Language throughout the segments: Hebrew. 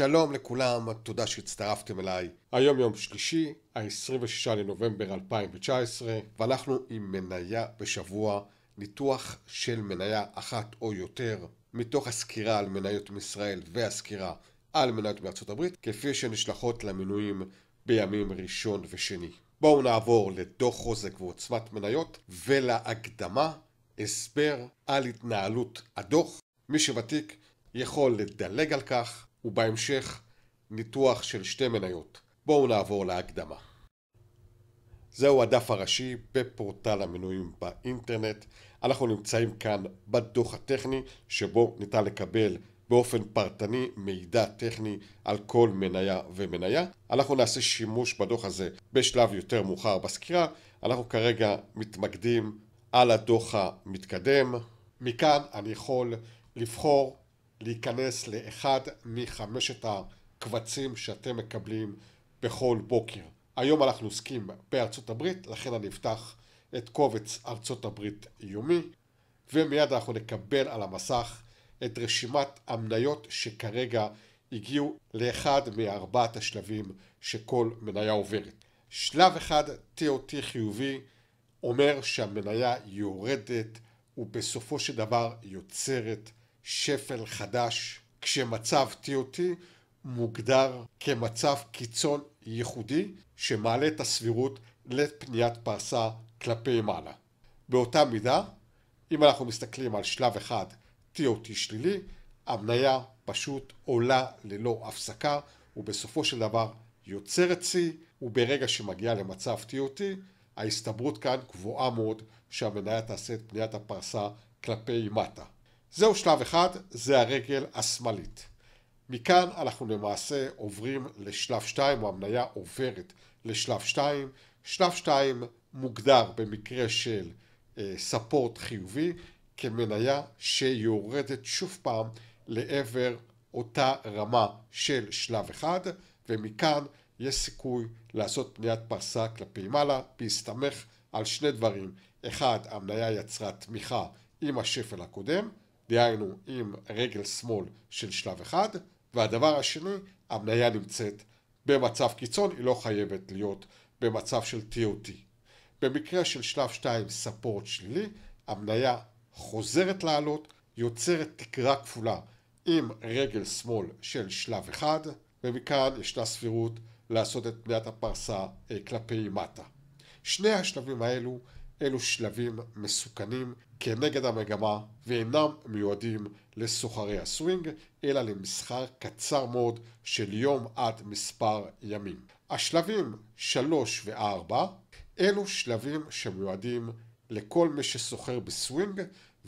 שלום לכולם, תודה שהצטרפתם אליי. היום יום שלישי, ה-26 לנובמבר 2019, ואנחנו עם מניה בשבוע, ניתוח של מניה אחת או יותר, מתוך הסקירה על מניות מישראל והסקירה על מניות מארצות הברית, כפי שנשלחות למינויים בימים ראשון ושני. בואו נעבור לדוח חוזק ועוצמת מניות ולהקדמה, הסבר על התנהלות הדוח. מי שוותיק יכול לדלג על כך ובהמשך ניתוח של שתי מניות. בואו נעבור להקדמה. זהו הדף הראשי בפורטל המנויים באינטרנט. אנחנו נמצאים כאן בדוח הטכני שבו ניתן לקבל באופן פרטני מידע טכני על כל מניה ומניה. אנחנו נעשה שימוש בדוח הזה בשלב יותר מאוחר בסקירה. אנחנו כרגע מתמקדים על הדוח המתקדם. מכאן אני יכול לבחור להיכנס לאחד מחמשת הקבצים שאתם מקבלים בכל בוקר. היום אנחנו עוסקים בארצות הברית, לכן אני אפתח את קובץ ארצות הברית יומי, ומיד אנחנו נקבל על המסך את רשימת המניות שכרגע הגיעו לאחד מארבעת השלבים שכל מניה עוברת. שלב אחד TOT חיובי אומר שהמניה יורדת ובסופו של דבר יוצרת שפל חדש כשמצב TOT מוגדר כמצב קיצון ייחודי שמעלה את הסבירות לפניית פרסה כלפי מעלה. באותה מידה, אם אנחנו מסתכלים על שלב אחד TOT שלילי, המניה פשוט עולה ללא הפסקה ובסופו של דבר יוצרת C וברגע שמגיעה למצב TOT ההסתברות כאן גבוהה מאוד שהמניה תעשה את פניית הפרסה כלפי מטה. זהו שלב אחד, זה הרגל השמאלית. מכאן אנחנו למעשה עוברים לשלב 2, או המניה עוברת לשלב 2. שלב 2 מוגדר במקרה של אה, ספורט חיובי כמניה שיורדת שוב פעם לעבר אותה רמה של שלב 1, ומכאן יש סיכוי לעשות פניית פרסה כלפי מעלה, בהסתמך על שני דברים. אחד, המניה יצרה תמיכה עם השפל הקודם, דהיינו עם רגל שמאל של שלב אחד, והדבר השני, המניה נמצאת במצב קיצון, היא לא חייבת להיות במצב של TOT. במקרה של שלב 2 ספורט שלילי, המניה חוזרת לעלות, יוצרת תקרה כפולה עם רגל שמאל של שלב 1, ומכאן ישנה סבירות לעשות את פניית הפרסה אה, כלפי מטה. שני השלבים האלו אלו שלבים מסוכנים כנגד המגמה ואינם מיועדים לסוחרי הסווינג, אלא למסחר קצר מאוד של יום עד מספר ימים. השלבים 3 ו-4 אלו שלבים שמיועדים לכל מי שסוחר בסווינג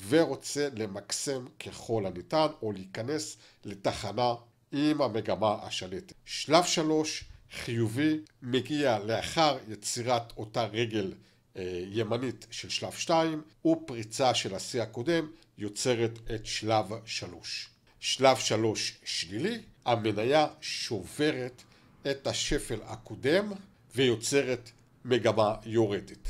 ורוצה למקסם ככל הניתן או להיכנס לתחנה עם המגמה השלטת. שלב 3 חיובי מגיע לאחר יצירת אותה רגל אה, ימנית של שלב 2 ופריצה של השיא הקודם יוצרת את שלב 3. שלב 3 שלילי, המניה שוברת את השפל הקודם ויוצרת מגמה יורדת.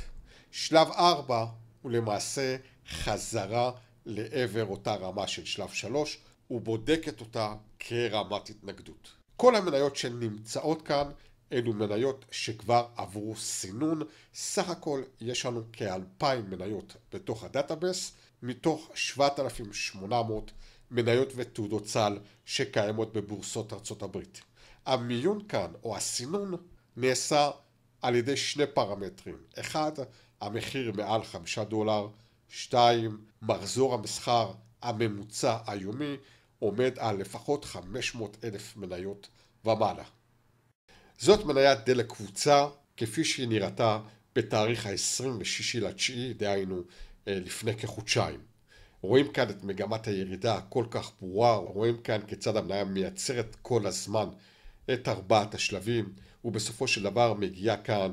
שלב 4 הוא למעשה חזרה לעבר אותה רמה של שלב 3 ובודקת אותה כרמת התנגדות. כל המניות שנמצאות כאן אלו מניות שכבר עברו סינון. סך הכל יש לנו כ-2,000 מניות בתוך הדאטאבס, מתוך 7,800 מניות ותעודות סל שקיימות בבורסות ארצות הברית. המיון כאן, או הסינון, נעשה על ידי שני פרמטרים. אחד, המחיר מעל 5 דולר, 2. מחזור המסחר הממוצע היומי עומד על לפחות 500 אלף מניות ומעלה. זאת מניית דלק קבוצה כפי שהיא נראתה בתאריך ה-26 לתשיעי, דהיינו אה, לפני כחודשיים. רואים כאן את מגמת הירידה הכל כך ברורה, רואים כאן כיצד המניה מייצרת כל הזמן את ארבעת השלבים, ובסופו של דבר מגיעה כאן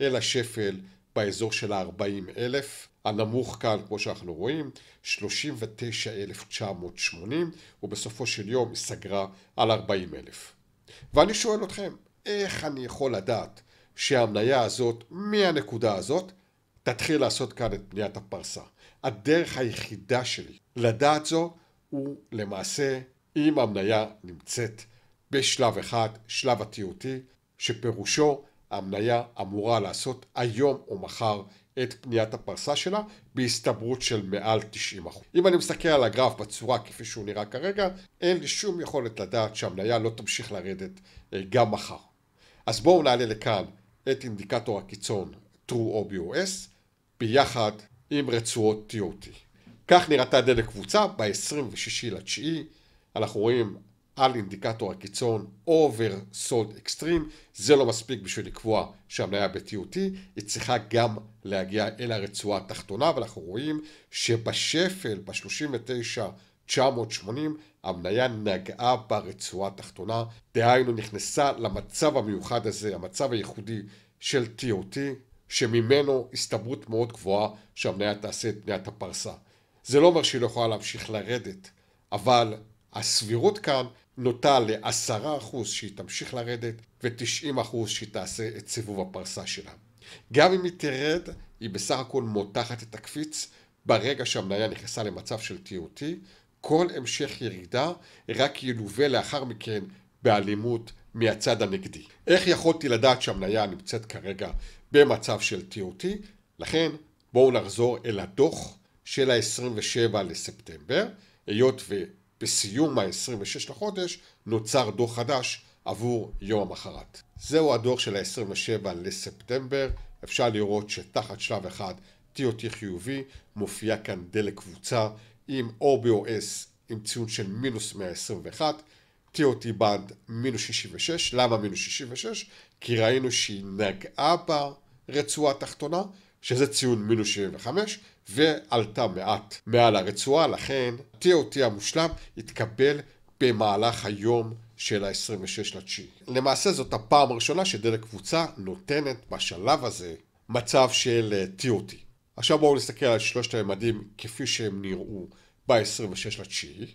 אל השפל באזור של ה-40 אלף. הנמוך כאן, כמו שאנחנו רואים, 39,980, ובסופו של יום היא סגרה על 40,000. ואני שואל אתכם, איך אני יכול לדעת שהמניה הזאת, מהנקודה הזאת, תתחיל לעשות כאן את בניית הפרסה. הדרך היחידה שלי לדעת זו הוא למעשה אם המניה נמצאת בשלב אחד, שלב התיעותי, שפירושו המניה אמורה לעשות היום או מחר את פניית הפרסה שלה בהסתברות של מעל 90%. אם אני מסתכל על הגרף בצורה כפי שהוא נראה כרגע, אין לי שום יכולת לדעת שהמניה לא תמשיך לרדת אה, גם מחר. אז בואו נעלה לכאן את אינדיקטור הקיצון True OBOS ביחד עם רצועות TOT. כך נראתה דלק קבוצה ב-26 לתשיעי, אנחנו רואים על אינדיקטור הקיצון Over Sold Extreme, זה לא מספיק בשביל לקבוע שהמניה ב-TOT, היא צריכה גם להגיע אל הרצועה התחתונה, ואנחנו רואים שבשפל, ב-39 1980 המניה נגעה ברצועה התחתונה, דהיינו נכנסה למצב המיוחד הזה, המצב הייחודי של TOT, שממנו הסתברות מאוד גבוהה שהמניה תעשה את בניית הפרסה. זה לא אומר שהיא לא יכולה להמשיך לרדת, אבל הסבירות כאן נוטה ל-10% שהיא תמשיך לרדת ו-90% שהיא תעשה את סיבוב הפרסה שלה. גם אם היא תרד, היא בסך הכל מותחת את הקפיץ ברגע שהמניה נכנסה למצב של TOT כל המשך ירידה רק ילווה לאחר מכן באלימות מהצד הנגדי. איך יכולתי לדעת שהמניה נמצאת כרגע במצב של TOT? לכן בואו נחזור אל הדוח של ה-27 לספטמבר, היות ובסיום ה-26 לחודש נוצר דוח חדש עבור יום המחרת. זהו הדוח של ה-27 לספטמבר, אפשר לראות שתחת שלב אחד TOT חיובי מופיע כאן דלק קבוצה עם OBOS עם ציון של מינוס 121, TOT בנד מינוס 66, למה מינוס 66? כי ראינו שהיא נגעה ברצועה התחתונה, שזה ציון מינוס 75, ועלתה מעט מעל הרצועה, לכן TOT המושלם התקבל במהלך היום של ה-26 לתשיעי. למעשה זאת הפעם הראשונה שדלק קבוצה נותנת בשלב הזה מצב של TOT. אה, עכשיו בואו נסתכל על שלושת הממדים כפי שהם נראו ב-26 לתשיעי.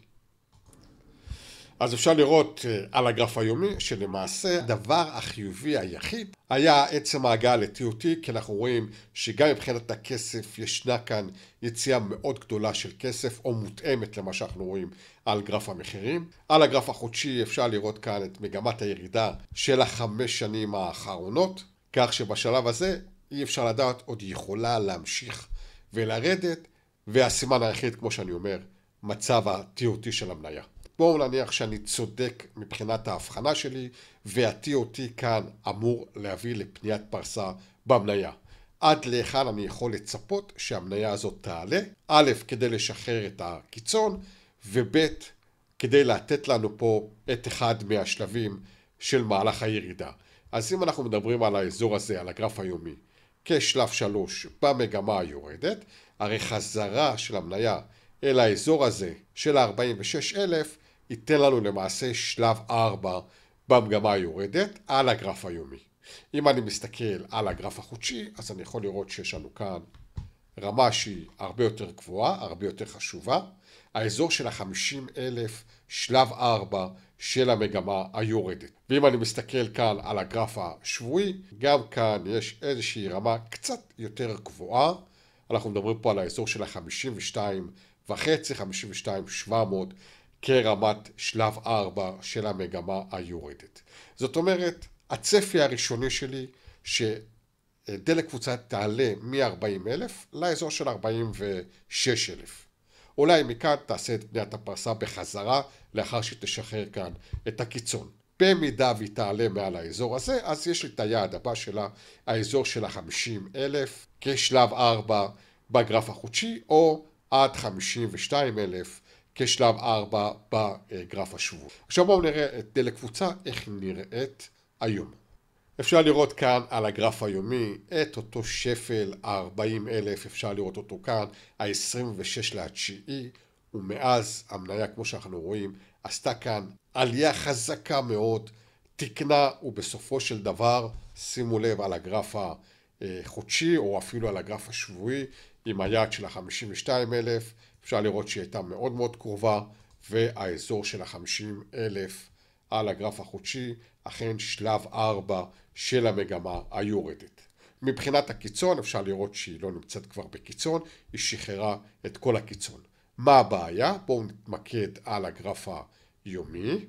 אז אפשר לראות אה, על הגרף היומי שלמעשה הדבר החיובי היחיד היה עצם ההגעה ל-TOT כי אנחנו רואים שגם מבחינת הכסף ישנה כאן יציאה מאוד גדולה של כסף או מותאמת למה שאנחנו רואים על גרף המחירים. על הגרף החודשי אפשר לראות כאן את מגמת הירידה של החמש שנים האחרונות כך שבשלב הזה אי אפשר לדעת, עוד יכולה להמשיך ולרדת, והסימן היחיד, כמו שאני אומר, מצב ה-TOT של המניה. בואו נניח שאני צודק מבחינת ההבחנה שלי, וה-TOT כאן אמור להביא לפניית פרסה במניה. עד להיכן אני יכול לצפות שהמניה הזאת תעלה, א', כדי לשחרר את הקיצון, וב', כדי לתת לנו פה את אחד מהשלבים של מהלך הירידה. אז אם אנחנו מדברים על האזור הזה, על הגרף היומי, כשלב שלוש במגמה היורדת, הרי חזרה של המניה אל האזור הזה של ה-46,000 ייתן לנו למעשה שלב 4 במגמה היורדת על הגרף היומי. אם אני מסתכל על הגרף החודשי, אז אני יכול לראות שיש לנו כאן רמה שהיא הרבה יותר גבוהה, הרבה יותר חשובה. האזור של ה-50,000 שלב 4 של המגמה היורדת. ואם אני מסתכל כאן על הגרף השבועי, גם כאן יש איזושהי רמה קצת יותר גבוהה. אנחנו מדברים פה על האזור של ה-52 וחצי, 52 700 כרמת שלב 4 של המגמה היורדת. זאת אומרת, הצפי הראשוני שלי שדלק קבוצה תעלה מ-40,000 לאזור של 46,000. אולי מכאן תעשה את בניית הפרסה בחזרה לאחר שתשחרר כאן את הקיצון. במידה והיא תעלה מעל האזור הזה, אז יש לי את היעד הבא שלה, האזור של ה-50 אלף כשלב 4 בגרף החודשי, או עד 52 אלף כשלב 4 בגרף השבוע. עכשיו בואו נראה את דלק קבוצה, איך היא נראית היום. אפשר לראות כאן על הגרף היומי את אותו שפל ה-40 אלף, אפשר לראות אותו כאן, ה-26 לתשיעי, ומאז המניה, כמו שאנחנו רואים, עשתה כאן עלייה חזקה מאוד, תיקנה, ובסופו של דבר, שימו לב על הגרף החודשי, או אפילו על הגרף השבועי, עם היעד של ה 52000 אפשר לראות שהיא הייתה מאוד מאוד קרובה, והאזור של ה 50000 על הגרף החודשי, אכן שלב 4 של המגמה היורדת. מבחינת הקיצון, אפשר לראות שהיא לא נמצאת כבר בקיצון, היא שחררה את כל הקיצון. מה הבעיה? בואו נתמקד על הגרף היומי.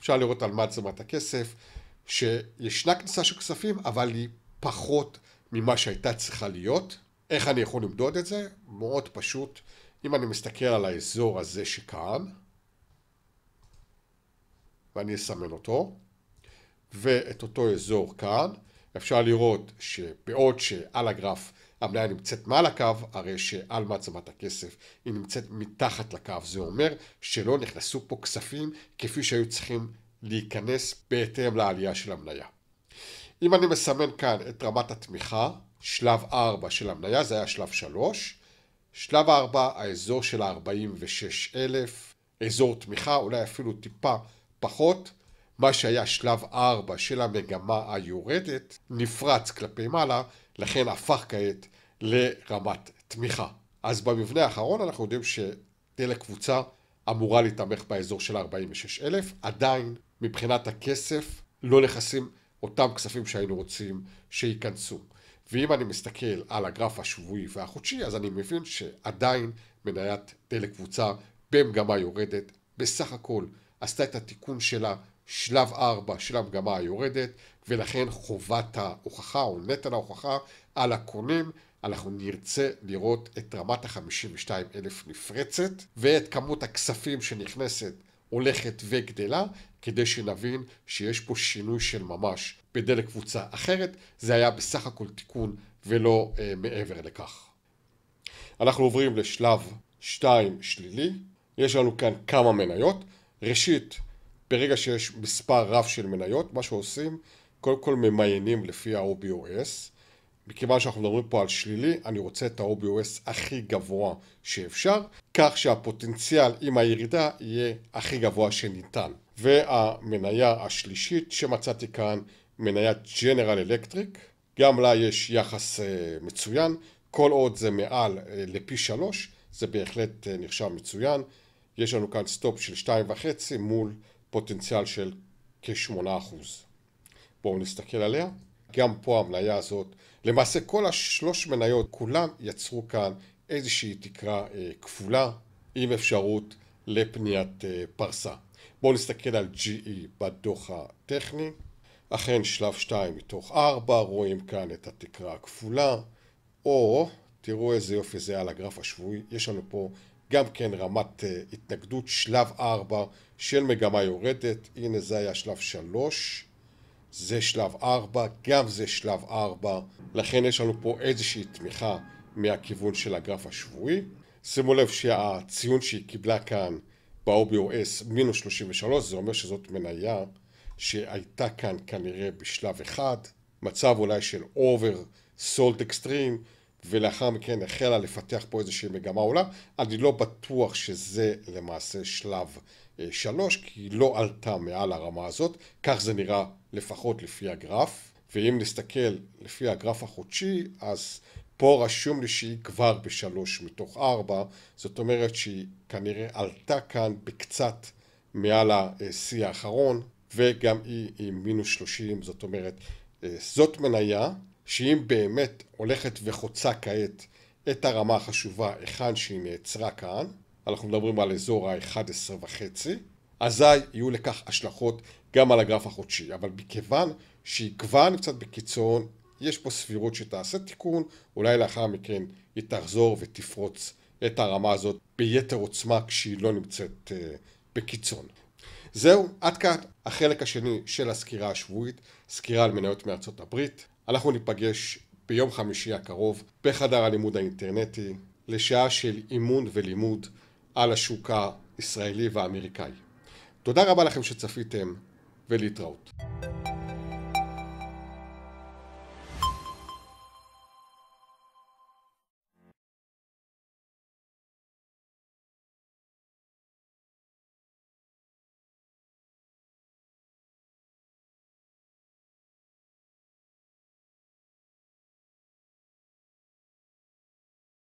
אפשר לראות על מה עצמת הכסף, שישנה כניסה של כספים, אבל היא פחות ממה שהייתה צריכה להיות. איך אני יכול למדוד את זה? מאוד פשוט. אם אני מסתכל על האזור הזה שכאן, ואני אסמן אותו, ואת אותו אזור כאן, אפשר לראות שבעוד שעל הגרף המניה נמצאת מעל הקו, הרי שעל מעצמת הכסף היא נמצאת מתחת לקו. זה אומר שלא נכנסו פה כספים כפי שהיו צריכים להיכנס בהתאם לעלייה של המניה. אם אני מסמן כאן את רמת התמיכה, שלב 4 של המניה, זה היה שלב 3. שלב 4, האזור של ה-46,000, אזור תמיכה, אולי אפילו טיפה פחות, מה שהיה שלב 4 של המגמה היורדת נפרץ כלפי מעלה, לכן הפך כעת לרמת תמיכה. אז במבנה האחרון אנחנו יודעים שתל הקבוצה אמורה להתמך באזור של 46,000, עדיין מבחינת הכסף לא נכנסים אותם כספים שהיינו רוצים שייכנסו. ואם אני מסתכל על הגרף השבועי והחודשי, אז אני מבין שעדיין מניית דלק קבוצה במגמה יורדת, בסך הכל עשתה את התיקון שלה שלב 4, שלב המגמה היורדת, ולכן חובת ההוכחה או נטל ההוכחה על הקונים, אנחנו נרצה לראות את רמת ה-52 אלף נפרצת, ואת כמות הכספים שנכנסת הולכת וגדלה, כדי שנבין שיש פה שינוי של ממש בדלק קבוצה אחרת, זה היה בסך הכל תיקון ולא אה, מעבר לכך. אנחנו עוברים לשלב 2 שלילי, יש לנו כאן כמה מניות, ראשית ברגע שיש מספר רב של מניות, מה שעושים, קודם כל ממיינים לפי ה-OBOS. מכיוון שאנחנו מדברים פה על שלילי, אני רוצה את ה-OBOS הכי גבוה שאפשר, כך שהפוטנציאל עם הירידה יהיה הכי גבוה שניתן. והמניה השלישית שמצאתי כאן, מניית ג'נרל אלקטריק, גם לה יש יחס אה, מצוין, כל עוד זה מעל אה, לפי שלוש, זה בהחלט אה, נחשב מצוין. יש לנו כאן סטופ של שתיים וחצי מול פוטנציאל של כ-8%. בואו נסתכל עליה. גם פה המניה הזאת, למעשה כל השלוש מניות, כולם יצרו כאן איזושהי תקרה אה, כפולה עם אפשרות לפניית אה, פרסה. בואו נסתכל על GE בדוח הטכני. אכן שלב 2 מתוך 4, רואים כאן את התקרה הכפולה, או תראו איזה יופי זה על הגרף השבועי, יש לנו פה גם כן רמת אה, התנגדות, שלב 4 של מגמה יורדת, הנה זה היה שלב 3, זה שלב 4, גם זה שלב 4, לכן יש לנו פה איזושהי תמיכה מהכיוון של הגרף השבועי. שימו לב שהציון שהיא קיבלה כאן ב-OBOS מינוס 33, זה אומר שזאת מניה שהייתה כאן כנראה בשלב 1, מצב אולי של over sold extreme ולאחר מכן החלה לפתח פה איזושהי מגמה עולה. אני לא בטוח שזה למעשה שלב אה, שלוש, כי היא לא עלתה מעל הרמה הזאת, כך זה נראה לפחות לפי הגרף, ואם נסתכל לפי הגרף החודשי, אז פה רשום לי שהיא כבר בשלוש מתוך ארבע, זאת אומרת שהיא כנראה עלתה כאן בקצת מעל השיא האחרון, וגם היא עם מינוס שלושים, זאת אומרת, אה, זאת מניה שאם באמת הולכת וחוצה כעת את הרמה החשובה היכן שהיא נעצרה כאן, אנחנו מדברים על אזור ה-11.5, אזי יהיו לכך השלכות גם על הגרף החודשי. אבל מכיוון שהיא כבר נמצאת בקיצון, יש פה סבירות שתעשה תיקון, אולי לאחר מכן היא תחזור ותפרוץ את הרמה הזאת ביתר עוצמה כשהיא לא נמצאת אה, בקיצון. זהו, עד כאן החלק השני של הסקירה השבועית, סקירה על מניות מארצות הברית. אנחנו ניפגש ביום חמישי הקרוב בחדר הלימוד האינטרנטי לשעה של אימון ולימוד על השוק הישראלי והאמריקאי. תודה רבה לכם שצפיתם ולהתראות. thank you